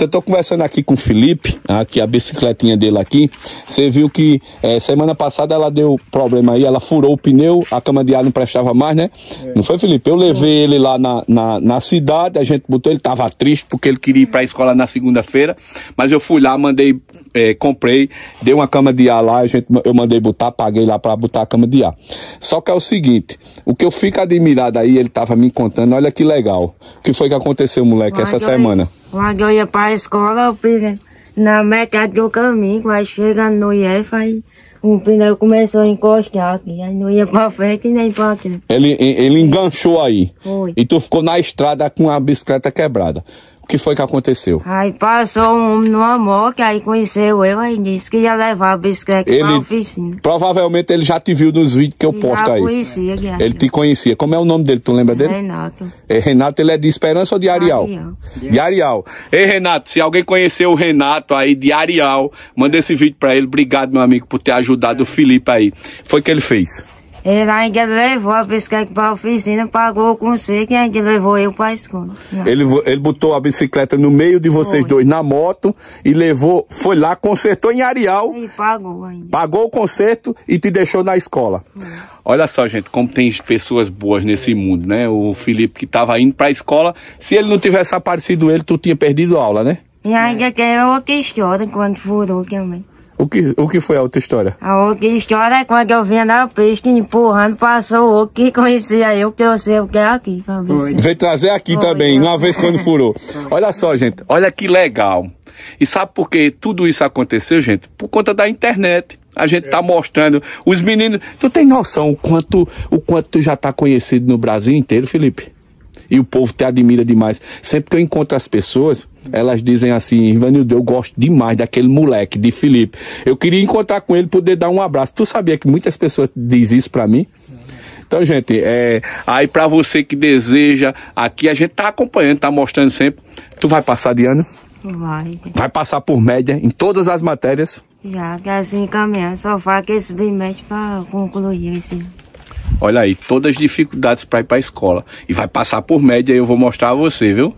Eu estou conversando aqui com o Felipe, aqui a bicicletinha dele aqui. Você viu que é, semana passada ela deu problema aí, ela furou o pneu, a cama de ar não prestava mais, né? É. Não foi, Felipe? Eu levei ele lá na, na, na, cidade, a gente botou, ele tava triste porque ele queria ir para a escola na segunda-feira, mas eu fui lá, mandei é, comprei, dei uma cama de ar lá, a gente, eu mandei botar, paguei lá para botar a cama de ar. Só que é o seguinte, o que eu fico admirado aí, ele tava me contando, olha que legal. O que foi que aconteceu, moleque, essa semana? Quando eu ia pra escola, o pneu, na metade do caminho, vai chegando no IEF, aí o pneu começou a encostar aqui, aí não ia pra frente nem pra trás. Ele, ele enganchou aí. Foi. E tu ficou na estrada com a bicicleta quebrada. O que foi que aconteceu? Aí passou um homem numa moto, aí conheceu eu, aí disse que ia levar a bicicleta ele, pra oficina. Provavelmente ele já te viu nos vídeos que eu posto já aí. Conhecia, que ele te conhecia. Como é o nome dele? Tu lembra dele? Renato. É, Renato, ele é de Esperança ou de Arial? Arial. De Arial. Ei, Renato, se alguém conheceu o Renato aí de Arial, manda esse vídeo pra ele. Obrigado, meu amigo, por ter ajudado o Felipe aí. Foi o que ele fez. Ele ainda levou a bicicleta para a oficina, pagou com você é que ainda levou eu para a escola. Ele, ele botou a bicicleta no meio de vocês foi. dois na moto e levou, foi lá, consertou em Arial. E pagou ainda. Pagou o conserto e te deixou na escola. Olha só, gente, como tem pessoas boas nesse mundo, né? O Felipe que estava indo para a escola, se ele não tivesse aparecido ele, tu tinha perdido a aula, né? E ainda é. tem outra história quando furou também. O que, o que foi a outra história? A outra história é quando eu vinha andar o peixe empurrando, passou o que conhecia eu, que eu sei o que é aqui. Veio trazer aqui foi. também, uma vez quando furou. olha só, gente, olha que legal. E sabe por que tudo isso aconteceu, gente? Por conta da internet. A gente tá mostrando. Os meninos. Tu tem noção o quanto, o quanto tu já tá conhecido no Brasil inteiro, Felipe? E o povo te admira demais. Sempre que eu encontro as pessoas, elas dizem assim: Ivanildo, eu gosto demais daquele moleque, de Felipe. Eu queria encontrar com ele, poder dar um abraço. Tu sabia que muitas pessoas dizem isso para mim? Então, gente, é, aí para você que deseja, aqui a gente tá acompanhando, tá mostrando sempre. Tu vai passar de ano? Vai. Vai passar por média em todas as matérias? Já, que assim caminhar, só faz que esse bem mexe para concluir esse. Assim. Olha aí, todas as dificuldades para ir para a escola. E vai passar por média e eu vou mostrar a você, viu?